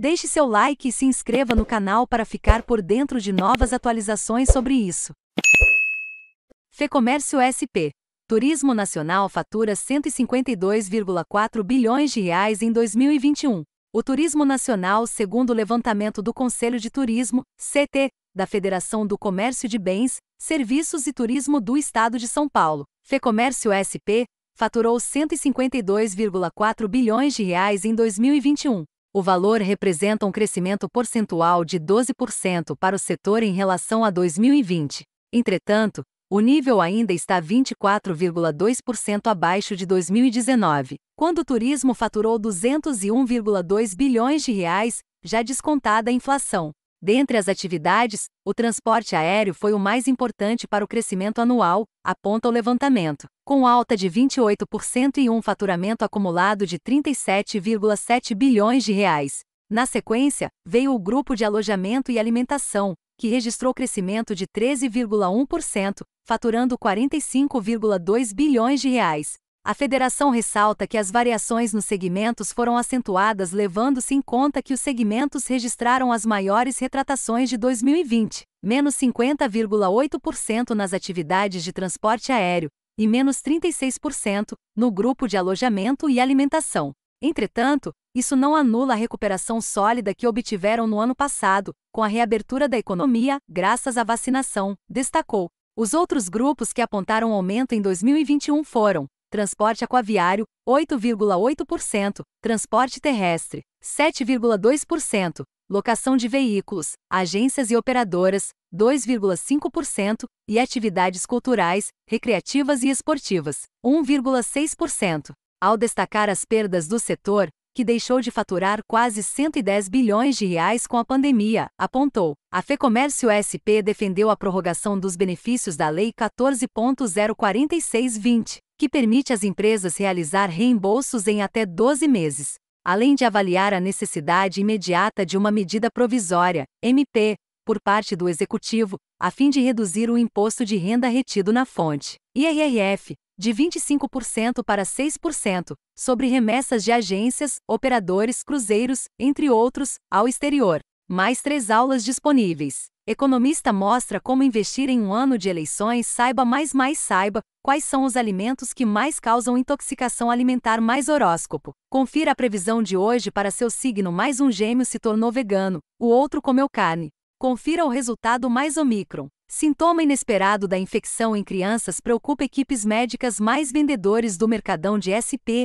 Deixe seu like e se inscreva no canal para ficar por dentro de novas atualizações sobre isso. Fecomércio SP. Turismo nacional fatura 152,4 bilhões de reais em 2021. O turismo nacional, segundo o levantamento do Conselho de Turismo, CT, da Federação do Comércio de Bens, Serviços e Turismo do Estado de São Paulo, Fecomércio SP, faturou 152,4 bilhões de reais em 2021 o valor representa um crescimento percentual de 12% para o setor em relação a 2020. Entretanto, o nível ainda está 24,2% abaixo de 2019, quando o turismo faturou 201,2 bilhões de reais, já descontada a inflação. Dentre as atividades, o transporte aéreo foi o mais importante para o crescimento anual, aponta o levantamento, com alta de 28% e um faturamento acumulado de 37,7 bilhões de reais. Na sequência, veio o grupo de alojamento e alimentação, que registrou crescimento de 13,1%, faturando 45,2 bilhões de reais. A federação ressalta que as variações nos segmentos foram acentuadas, levando-se em conta que os segmentos registraram as maiores retratações de 2020, menos 50,8% nas atividades de transporte aéreo e menos 36% no grupo de alojamento e alimentação. Entretanto, isso não anula a recuperação sólida que obtiveram no ano passado, com a reabertura da economia, graças à vacinação, destacou. Os outros grupos que apontaram aumento em 2021 foram transporte aquaviário, 8,8%, transporte terrestre, 7,2%, locação de veículos, agências e operadoras, 2,5%, e atividades culturais, recreativas e esportivas, 1,6%. Ao destacar as perdas do setor, que deixou de faturar quase 110 bilhões de reais com a pandemia, apontou. A Fecomércio SP defendeu a prorrogação dos benefícios da Lei 14.046/20, que permite às empresas realizar reembolsos em até 12 meses, além de avaliar a necessidade imediata de uma medida provisória, MP, por parte do Executivo, a fim de reduzir o imposto de renda retido na fonte, IRRF, de 25% para 6%, sobre remessas de agências, operadores, cruzeiros, entre outros, ao exterior. Mais três aulas disponíveis. Economista mostra como investir em um ano de eleições saiba mais mais saiba quais são os alimentos que mais causam intoxicação alimentar mais horóscopo. Confira a previsão de hoje para seu signo mais um gêmeo se tornou vegano, o outro comeu carne. Confira o resultado mais Omicron. Sintoma inesperado da infecção em crianças preocupa equipes médicas mais vendedores do mercadão de SP,